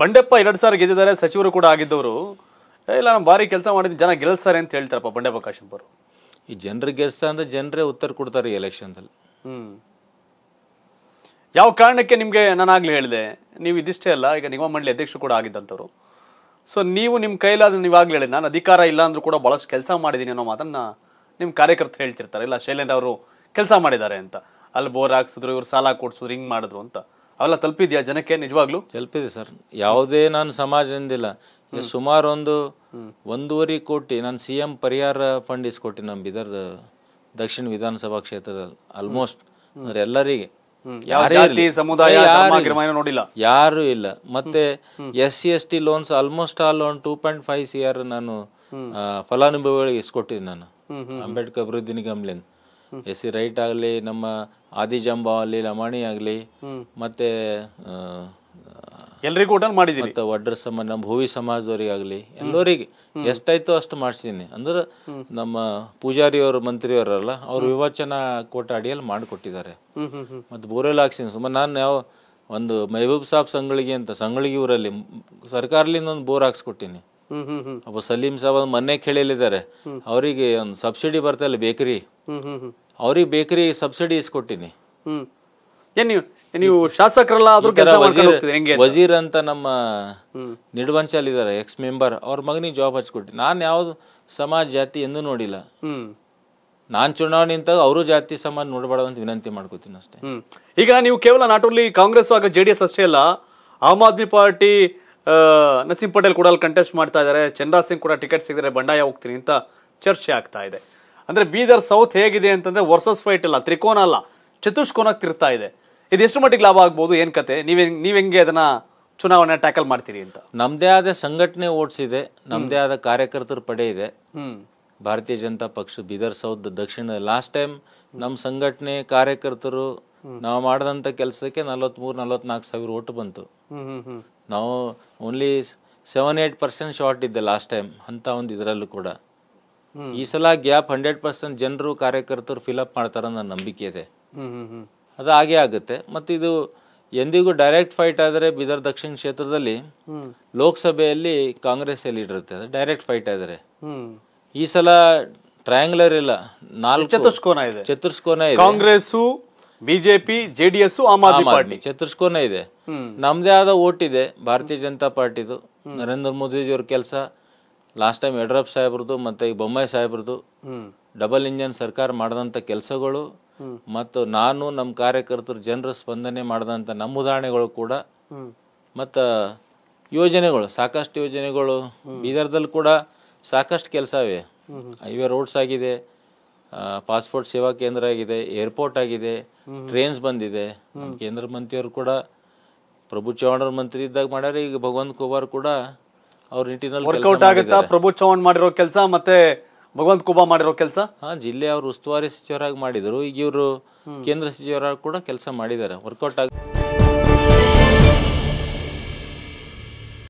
ಬಂಡೆಪ್ಪ ಎರಡು ಸಾವಿರ ಗೆದ್ದಿದ್ದಾರೆ ಸಚಿವರು ಕೂಡ ಆಗಿದ್ದವರು ಇಲ್ಲ ನಾನು ಭಾರಿ ಕೆಲಸ ಮಾಡಿದ್ದು ಜನ ಗೆಲ್ಲಿಸ್ತಾರೆ ಅಂತ ಹೇಳ್ತಾರಪ್ಪ ಬಂಡೆಪ್ಪ ಕಾಶೆಂಪರು ಈ ಜನರು ಗೆಲ್ಸ್ತಾ ಅಂದ್ರೆ ಜನರೇ ಉತ್ತರ ಕೊಡ್ತಾರೆ ಈ ಎಲೆಕ್ಷನ್ದಲ್ಲಿ ಹ್ಮ್ ಯಾವ ಕಾರಣಕ್ಕೆ ನಿಮಗೆ ನಾನು ಆಗ್ಲೇ ಹೇಳಿದೆ ನೀವು ಇದಿಷ್ಟೇ ಅಲ್ಲ ಈಗ ನಿಗಮ ಮಂಡಳಿ ಅಧ್ಯಕ್ಷರು ಕೂಡ ಆಗಿದ್ದಂಥವ್ರು ಸೊ ನೀವು ನಿಮ್ಮ ಕೈಲಾದ್ರೆ ನೀವು ಹೇಳಿ ನಾನು ಅಧಿಕಾರ ಇಲ್ಲ ಅಂದ್ರೂ ಕೂಡ ಭಾಳಷ್ಟು ಕೆಲಸ ಮಾಡಿದೀನಿ ಅನ್ನೋ ಮಾತನ್ನ ನಿಮ್ಮ ಕಾರ್ಯಕರ್ತರು ಹೇಳ್ತಿರ್ತಾರೆ ಇಲ್ಲ ಶೈಲೇಂದ್ರ ಅವರು ಕೆಲಸ ಮಾಡಿದ್ದಾರೆ ಅಂತ ಅಲ್ಲಿ ಬೋರ್ ಹಾಕ್ಸಿದ್ರು ಇವ್ರು ಸಾಲ ಕೊಡ್ಸಿದ್ರು ಹಿಂಗೆ ಮಾಡಿದ್ರು ಅಂತ ಅವೆಲ್ಲ ತಲುಪಿದ್ಯಾ ಜನಕ್ಕೆ ನಿಜವಾಗ್ಲು ತಲುಪಿದೆ ಸರ್ ಯಾವುದೇ ನಾನು ಸಮಾಜದಿಂದಿಲ್ಲ ಸುಮಾರು ಒಂದು ಒಂದೂವರೆ ಕೋಟಿ ನಾನು ಸಿ ಎಂ ಪರಿಹಾರ ಫಂಡ್ ಇಸ್ಕೊಟ್ಟಿ ನಮ್ಮ ಬಿದರ್ ದಕ್ಷಿಣ ವಿಧಾನಸಭಾ ಕ್ಷೇತ್ರದಲ್ಲಿ ಆಲ್ಮೋಸ್ಟ್ ಅಂದ್ರೆ ಎಲ್ಲರಿಗೆ ಸಮುದಾಯ ನೋಡಿಲ್ಲ ಯಾರು ಇಲ್ಲ ಮತ್ತೆ S C S T loans almost all ಒಂದು two point five C R ನಾನು ಫಲಾನುಭವಿಗಳಿಗೆ ಇಸ್ಕೊಟ್ಟಿದ್ದೆ ನಾನು ಅಂಬೇಡ್ಕರ್ ಅಭಿವೃದ್ಧಿ ನಿಗಮ್ಲಿಂದ ಎಸ್ ಸಿ ರೈಟ್ ಆಗಲಿ ನಮ್ಮ ಆದಿಜಾಂಬ ಆಗಲಿ ಲಮಾಣಿ ಆಗಲಿ ಮತ್ತೆ ಎಲ್ರಿಗೂ ಊಟ ಮತ್ತೆ ಒಡ್ರ ಸಮ ನಮ್ಮ ಭೂವಿ ಸಮಾಜದವ್ರಿಗಾಗಲಿ ಎಲ್ಲರಿಗೆ ಎಷ್ಟಾಯ್ತು ಅಷ್ಟು ಮಾಡಿಸಿದ್ದೀನಿ ಅಂದ್ರೆ ನಮ್ಮ ಪೂಜಾರಿಯವರು ಮಂತ್ರಿಯವರಲ್ಲ ಅವ್ರು ವಿವಚನ ಕೋಟ ಅಡಿಯಲ್ಲಿ ಮಾಡಿಕೊಟ್ಟಿದ್ದಾರೆ ಮತ್ತೆ ಬೋರ್ವೆಲ್ ಹಾಕ್ಸಿನಿ ಸುಮ್ಮ ನಾನು ಯಾವ ಒಂದು ಮೆಹಬೂಬ್ ಸಾಬ್ ಸಂಗಳಿಗೆ ಅಂತ ಸಂಗಳಿಗೆ ಊರಲ್ಲಿ ಸರ್ಕಾರಲಿಂದ ಒಂದು ಬೋರ್ ಹಾಕ್ಸ್ಕೊಟ್ಟಿನಿ ಒಬ್ಬ ಸಲೀಂ ಸಾಬ್ ಮನೆ ಕೇಳಿದ್ದಾರೆ ಅವರಿಗೆ ಒಂದು ಸಬ್ಸಿಡಿ ಬರ್ತಲ್ಲ ಬೇಕರಿ ಅವ್ರಿಗೆ ಬೇಕರಿ ಸಬ್ಸಿಡಿ ಇಸ್ಕೊಟ್ಟಿನಿ ನೀವು ನೀವು ಶಾಸಕರಲ್ಲ ಆದ್ರೂ ವಜೀರ್ ಅಂತ ನಮ್ಮ ನಿಡುವಂಚಲ್ ಇದಾರೆ ಎಕ್ಸ್ ಮೆಂಬರ್ ಅವ್ರ ಮಗನಿಗೆ ಜಾಬ್ ಹಚ್ಕೊಟ್ಟಿ ನಾನ್ ಯಾವ್ದು ಸಮಾಜ ಜಾತಿ ಎಂದು ನೋಡಿಲ್ಲ ನಾನ್ ಚುನಾವಣೆ ಅಂತ ಅವರು ಜಾತಿ ಸಮಾಜ ನೋಡಬಾರ್ದು ಅಂತ ವಿನಂತಿ ಮಾಡ್ಕೋತೀನಿ ಅಷ್ಟೇ ಈಗ ನೀವು ಕೇವಲ ನಾಟ್ ಓನ್ಲಿ ಕಾಂಗ್ರೆಸ್ ಆಗ ಜೆ ಡಿ ಎಸ್ ಅಷ್ಟೇ ಅಲ್ಲ ಆಮ್ ಆದ್ಮಿ ಪಾರ್ಟಿ ನಸೀಂ ಪಟೇಲ್ ಕೂಡ ಅಲ್ಲಿ ಕಂಟೆಸ್ಟ್ ಮಾಡ್ತಾ ಇದ್ದಾರೆ ಚಂದ್ರ ಸಿಂಗ್ ಕೂಡ ಟಿಕೆಟ್ ಸಿಗಿದ್ರೆ ಬಂಡಾಯ ಹೋಗ್ತೀನಿ ಅಂತ ಚರ್ಚೆ ಆಗ್ತಾ ಇದೆ ಅಂದ್ರೆ ಬೀದರ್ ಸೌತ್ ಹೇಗಿದೆ ಅಂತಂದ್ರೆ ವರ್ಸಸ್ ಫೈಟ್ ಅಲ್ಲ ತ್ರಿಕೋನ ಅಲ್ಲ ಚತುಷ್ಕೋನಕ್ಕೆ ತಿರ್ತಾ ಇದೆ ಇದು ಎಷ್ಟು ಮಟ್ಟಿಗೆ ಲಾಭ ಆಗ್ಬೋದು ಏನು ಕತೆ ನೀವೇ ನೀವು ಹೆಂಗೆ ಅದನ್ನ ಚುನಾವಣೆ ಟ್ಯಾಕಲ್ ಮಾಡ್ತೀರಿ ಅಂತ ನಮ್ದೇ ಆದ ಸಂಘಟನೆ ಓಡಿಸಿದೆ ನಮ್ದೇ ಆದ ಕಾರ್ಯಕರ್ತರ ಪಡೆ ಇದೆ ಭಾರತೀಯ ಜನತಾ ಪಕ್ಷ ಬೀದರ್ ಸೌತ್ ದಕ್ಷಿಣ ಲಾಸ್ಟ್ ಟೈಮ್ ನಮ್ಮ ಸಂಘಟನೆ ಕಾರ್ಯಕರ್ತರು ನಾವು ಮಾಡಿದಂಥ ಕೆಲಸಕ್ಕೆ ನಲವತ್ಮೂರು ನಲವತ್ನಾಲ್ಕು ಸಾವಿರ ಓಟು ಬಂತು ನಾವು only seven eight percent short ಇದ್ದೆ ಲಾಸ್ಟ್ ಟೈಮ್ ಅಂತ ಒಂದು ಇದರಲ್ಲೂ ಕೂಡ ಈ ಸಲ ಗ್ಯಾಪ್ ಹಂಡ್ರೆಡ್ ಪರ್ಸೆಂಟ್ ಜನರು ಕಾರ್ಯಕರ್ತರು ಫಿಲಪ್ ಮಾಡ್ತಾರ ನನ್ನ ನಂಬಿಕೆ ಇದೆ ಅದು ಹಾಗೆ ಆಗುತ್ತೆ ಮತ್ತು ಇದು ಎಂದಿಗೂ ಡೈರೆಕ್ಟ್ ಫೈಟ್ ಆದರೆ ಬೀದರ್ ದಕ್ಷಿಣ ಕ್ಷೇತ್ರದಲ್ಲಿ ಲೋಕಸಭೆಯಲ್ಲಿ ಕಾಂಗ್ರೆಸ್ ಇರುತ್ತೆ ಅದು ಡೈರೆಕ್ಟ್ ಫೈಟ್ ಆದರೆ ಈ ಸಲ ಟ್ರಯಾಂಗ್ಲರ್ ಇಲ್ಲ ನಾಲ್ಕು ಚತುರ್ಸ್ಕೋನ ಇದೆ ಚತುರ್ಸ್ಕೋನ ಇದೆ ಕಾಂಗ್ರೆಸ್ ಬಿಜೆಪಿ ಜೆಡಿಎಸ್ ಆಮ್ ಆದ್ಮಿ ಚತುರ್ಸ್ಕೋನ ಇದೆ ನಮ್ದೇ ಆದ ಓಟ್ ಇದೆ ಭಾರತೀಯ ಜನತಾ ಪಾರ್ಟಿದು ನರೇಂದ್ರ ಮೋದಿಜಿಯವ್ರ ಕೆಲಸ ಲಾಸ್ಟ್ ಟೈಮ್ ಯಡಿಯೂರಪ್ಪ ಸಾಹೇಬ್ರದ್ದು ಮತ್ತೆ ಈ ಬೊಮ್ಮಾಯಿ ಸಾಹೇಬ್ರದ್ದು ಡಬಲ್ ಇಂಜನ್ ಸರ್ಕಾರ ಮಾಡಿದಂಥ ಕೆಲಸಗಳು ಮತ್ತು ನಾನು ನಮ್ಮ ಕಾರ್ಯಕರ್ತರು ಜನರ ಸ್ಪಂದನೆ ಮಾಡಿದಂಥ ನಮ್ಮ ಉದಾಹರಣೆಗಳು ಕೂಡ ಮತ್ತು ಯೋಜನೆಗಳು ಸಾಕಷ್ಟು ಯೋಜನೆಗಳು ಬೀದರ್ದಲ್ಲಿ ಕೂಡ ಸಾಕಷ್ಟು ಕೆಲಸ ಇವೆ ಹೈವೇ ರೋಡ್ಸ್ ಆಗಿದೆ ಪಾಸ್ಪೋರ್ಟ್ ಸೇವಾ ಕೇಂದ್ರ ಆಗಿದೆ ಏರ್ಪೋರ್ಟ್ ಆಗಿದೆ ಟ್ರೈನ್ಸ್ ಬಂದಿದೆ ಕೇಂದ್ರ ಮಂತ್ರಿಯವರು ಕೂಡ ಪ್ರಭು ಚವಾಣರ ಮಂತ್ರಿ ಇದ್ದಾಗ ಮಾಡ್ಯಾರ ಈಗ ಭಗವಂತ ಕುಮಾರ್ ಕೂಡ ಅವ್ರ ನಿಟ್ಟಿನಲ್ಲಿ ವರ್ಕೌಟ್ ಆಗುತ್ತಾ ಪ್ರಭು ಚೌಹಾಣ್ ಮಾಡಿರೋ ಕೆಲಸ ಮತ್ತೆ ಭಗವಂತ ಕುಬಾ ಮಾಡಿರೋ ಕೆಲಸ ಹಾ ಜಿಲ್ಲೆ ಅವರು ಉಸ್ತುವಾರಿ ಸಚಿವರಾಗಿ ಮಾಡಿದರು ಈಗ ಇವರು ಕೇಂದ್ರ ಸಚಿವರಾಗಿ ಕೂಡ ಕೆಲಸ ಮಾಡಿದ್ದಾರೆ ವರ್ಕೌಟ್ ಆಗ